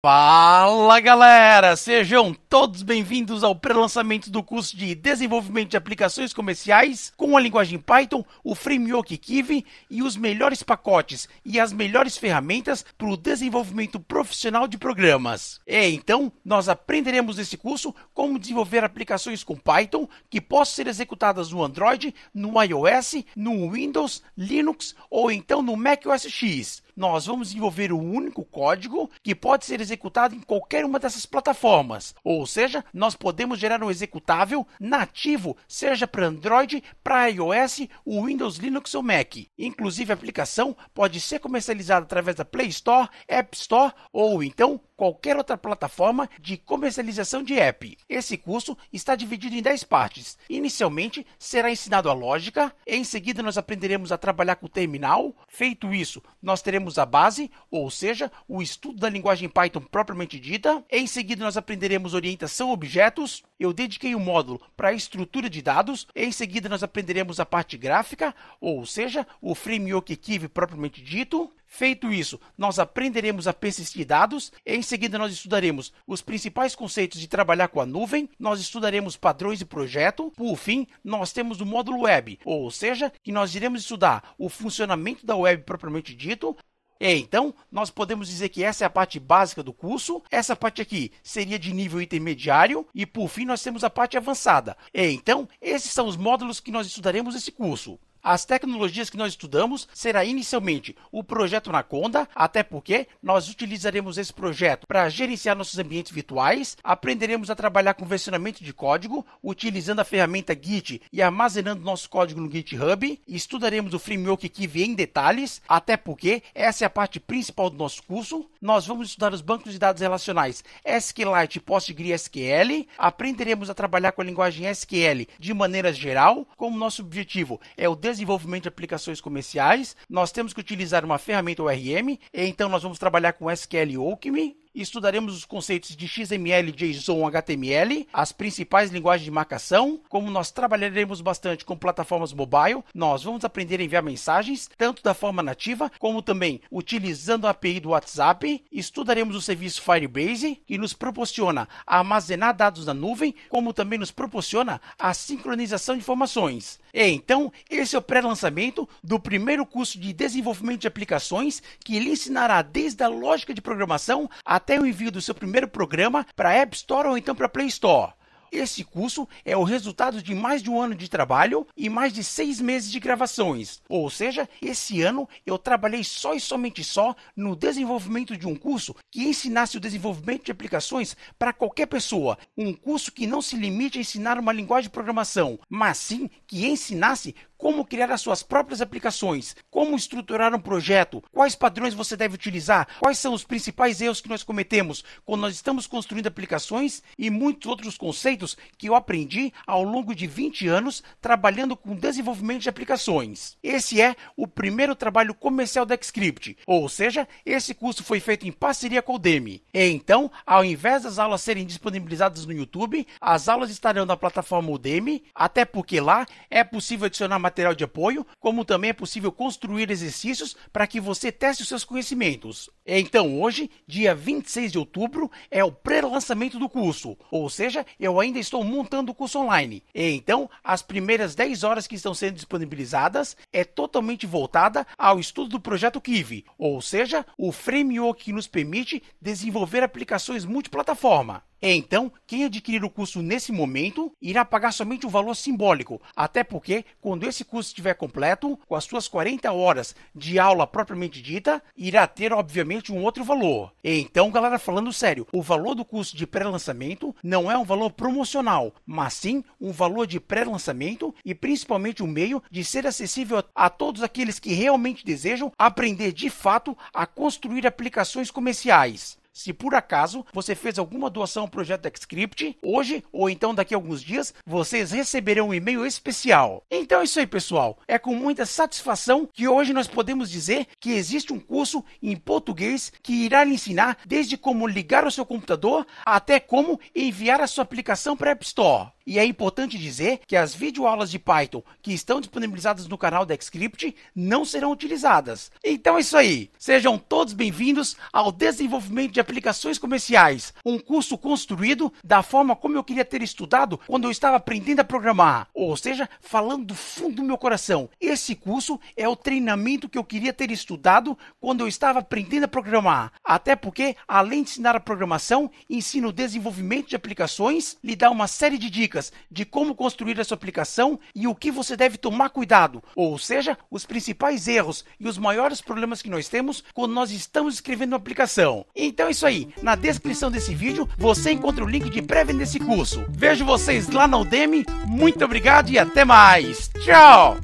Fala galera, sejam todos bem-vindos ao pré-lançamento do curso de desenvolvimento de aplicações comerciais com a linguagem Python, o framework Kivy e os melhores pacotes e as melhores ferramentas para o desenvolvimento profissional de programas. E é, então, nós aprenderemos nesse curso como desenvolver aplicações com Python que possam ser executadas no Android, no iOS, no Windows, Linux ou então no macOS X nós vamos desenvolver um único código que pode ser executado em qualquer uma dessas plataformas. Ou seja, nós podemos gerar um executável nativo, seja para Android, para iOS, o Windows, Linux ou Mac. Inclusive, a aplicação pode ser comercializada através da Play Store, App Store ou então qualquer outra plataforma de comercialização de app. Esse curso está dividido em 10 partes. Inicialmente será ensinado a lógica, em seguida nós aprenderemos a trabalhar com o terminal. Feito isso, nós teremos a base, ou seja, o estudo da linguagem Python propriamente dita. Em seguida nós aprenderemos orientação a objetos. Eu dediquei um módulo para a estrutura de dados. Em seguida nós aprenderemos a parte gráfica, ou seja, o framework Kiv propriamente dito. Feito isso, nós aprenderemos a persistir dados, em seguida nós estudaremos os principais conceitos de trabalhar com a nuvem, nós estudaremos padrões de projeto, por fim, nós temos o módulo web, ou seja, que nós iremos estudar o funcionamento da web propriamente dito, e então, nós podemos dizer que essa é a parte básica do curso, essa parte aqui seria de nível intermediário e por fim nós temos a parte avançada. E então, esses são os módulos que nós estudaremos nesse curso. As tecnologias que nós estudamos será inicialmente o projeto Anaconda, até porque nós utilizaremos esse projeto para gerenciar nossos ambientes virtuais, aprenderemos a trabalhar com versionamento de código, utilizando a ferramenta Git e armazenando nosso código no GitHub, estudaremos o framework Kivy em detalhes, até porque essa é a parte principal do nosso curso. Nós vamos estudar os bancos de dados relacionais SQLite e PostgreSQL, aprenderemos a trabalhar com a linguagem SQL de maneira geral, como nosso objetivo é o desenvolvimento de aplicações comerciais, nós temos que utilizar uma ferramenta ORM, então nós vamos trabalhar com SQL Alchemy, estudaremos os conceitos de XML, JSON, HTML, as principais linguagens de marcação, como nós trabalharemos bastante com plataformas mobile, nós vamos aprender a enviar mensagens, tanto da forma nativa, como também utilizando a API do WhatsApp, estudaremos o serviço Firebase, que nos proporciona armazenar dados na nuvem, como também nos proporciona a sincronização de informações. E, então, esse é o pré-lançamento do primeiro curso de desenvolvimento de aplicações, que lhe ensinará desde a lógica de programação até até o envio do seu primeiro programa para a App Store ou então para a Play Store. Esse curso é o resultado de mais de um ano de trabalho e mais de seis meses de gravações. Ou seja, esse ano eu trabalhei só e somente só no desenvolvimento de um curso que ensinasse o desenvolvimento de aplicações para qualquer pessoa. Um curso que não se limite a ensinar uma linguagem de programação, mas sim que ensinasse como criar as suas próprias aplicações, como estruturar um projeto, quais padrões você deve utilizar, quais são os principais erros que nós cometemos quando nós estamos construindo aplicações e muitos outros conceitos que eu aprendi ao longo de 20 anos trabalhando com desenvolvimento de aplicações. Esse é o primeiro trabalho comercial da Xscript, ou seja, esse curso foi feito em parceria com o Udemy. Então, ao invés das aulas serem disponibilizadas no YouTube, as aulas estarão na plataforma Udemy, até porque lá é possível adicionar mais material de apoio, como também é possível construir exercícios para que você teste os seus conhecimentos. É, então, hoje, dia 26 de outubro, é o pré-lançamento do curso, ou seja, eu ainda estou montando o curso online. É, então, as primeiras 10 horas que estão sendo disponibilizadas é totalmente voltada ao estudo do projeto Kiwi, ou seja, o framework que nos permite desenvolver aplicações multiplataforma. É, então, quem adquirir o curso nesse momento irá pagar somente o um valor simbólico, até porque quando esse esse curso estiver completo, com as suas 40 horas de aula propriamente dita, irá ter, obviamente, um outro valor. Então, galera, falando sério, o valor do curso de pré-lançamento não é um valor promocional, mas sim um valor de pré-lançamento e principalmente um meio de ser acessível a todos aqueles que realmente desejam aprender de fato a construir aplicações comerciais se por acaso você fez alguma doação ao projeto Xscript, hoje ou então daqui a alguns dias, vocês receberão um e-mail especial. Então é isso aí, pessoal. É com muita satisfação que hoje nós podemos dizer que existe um curso em português que irá lhe ensinar desde como ligar o seu computador até como enviar a sua aplicação para a App Store. E é importante dizer que as videoaulas de Python que estão disponibilizadas no canal da Xscript não serão utilizadas. Então é isso aí. Sejam todos bem-vindos ao desenvolvimento de aplicações comerciais. Um curso construído da forma como eu queria ter estudado quando eu estava aprendendo a programar. Ou seja, falando do fundo do meu coração, esse curso é o treinamento que eu queria ter estudado quando eu estava aprendendo a programar. Até porque, além de ensinar a programação, ensino o desenvolvimento de aplicações, lhe dá uma série de dicas de como construir a sua aplicação e o que você deve tomar cuidado, ou seja, os principais erros e os maiores problemas que nós temos quando nós estamos escrevendo uma aplicação. Então, isso aí, na descrição desse vídeo você encontra o link de pré-venda desse curso. Vejo vocês lá na Udemy, muito obrigado e até mais. Tchau!